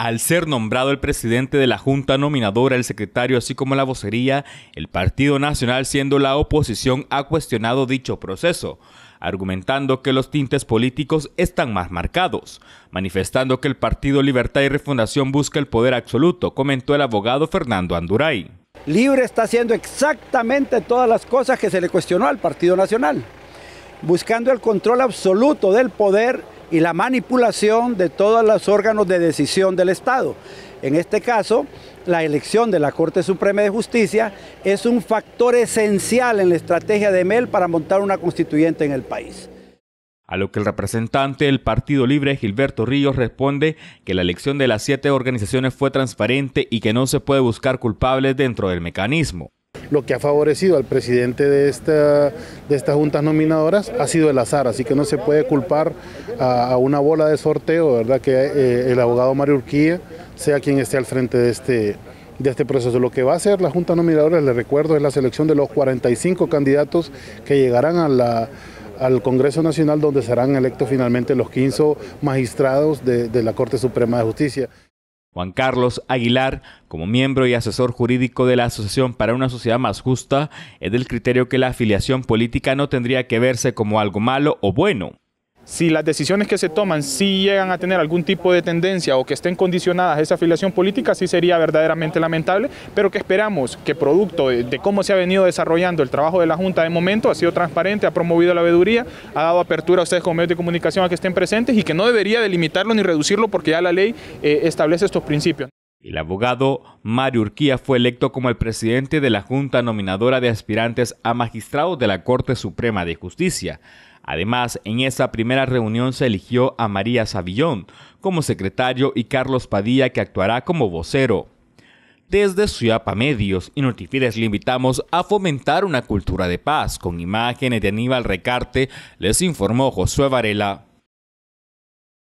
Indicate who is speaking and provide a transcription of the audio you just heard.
Speaker 1: Al ser nombrado el presidente de la Junta Nominadora, el secretario, así como la vocería, el Partido Nacional, siendo la oposición, ha cuestionado dicho proceso, argumentando que los tintes políticos están más marcados, manifestando que el Partido Libertad y Refundación busca el poder absoluto, comentó el abogado Fernando Anduray.
Speaker 2: Libre está haciendo exactamente todas las cosas que se le cuestionó al Partido Nacional, buscando el control absoluto del poder y la manipulación de todos los órganos de decisión del Estado. En este caso, la elección de la Corte Suprema de Justicia es un factor esencial en la estrategia de MEL para montar una constituyente en el país.
Speaker 1: A lo que el representante del Partido Libre, Gilberto Ríos, responde que la elección de las siete organizaciones fue transparente y que no se puede buscar culpables dentro del mecanismo
Speaker 3: lo que ha favorecido al presidente de, esta, de estas juntas nominadoras ha sido el azar, así que no se puede culpar a, una bola de sorteo, ¿verdad? Que eh, el abogado Mario Urquía sea quien esté al frente de este, de este proceso. Lo que va a hacer la Junta Nominadora, les recuerdo, es la selección de los 45 candidatos que llegarán al Congreso Nacional, donde serán electos finalmente los 15 magistrados de la Corte Suprema de Justicia.
Speaker 1: Juan Carlos Aguilar, como miembro y asesor jurídico de la Asociación para una Sociedad Más Justa, es del criterio que la afiliación política no tendría que verse como algo malo o bueno, si las decisiones que se toman sí llegan a tener algún tipo de tendencia o que
Speaker 4: estén condicionadas a esa afiliación política, sí sería verdaderamente lamentable, pero que esperamos que producto de, cómo se ha venido desarrollando el trabajo de la Junta de momento, ha sido transparente, ha promovido la veeduría, ha dado apertura a ustedes como medios de comunicación a que estén presentes y que no debería delimitarlo ni reducirlo porque ya la ley
Speaker 1: eh, establece estos principios. El abogado Mario Urquía fue electo como el presidente de la Junta Nominadora de Aspirantes a Magistrados de la Corte Suprema de Justicia. Además, en esta primera reunión se eligió a María Savillón como secretario y Carlos Padilla que actuará como vocero. Desde Ciudad Medios y Notifiles le invitamos a fomentar una cultura de paz. Con imágenes de Aníbal Recarte, les informó Josué Varela.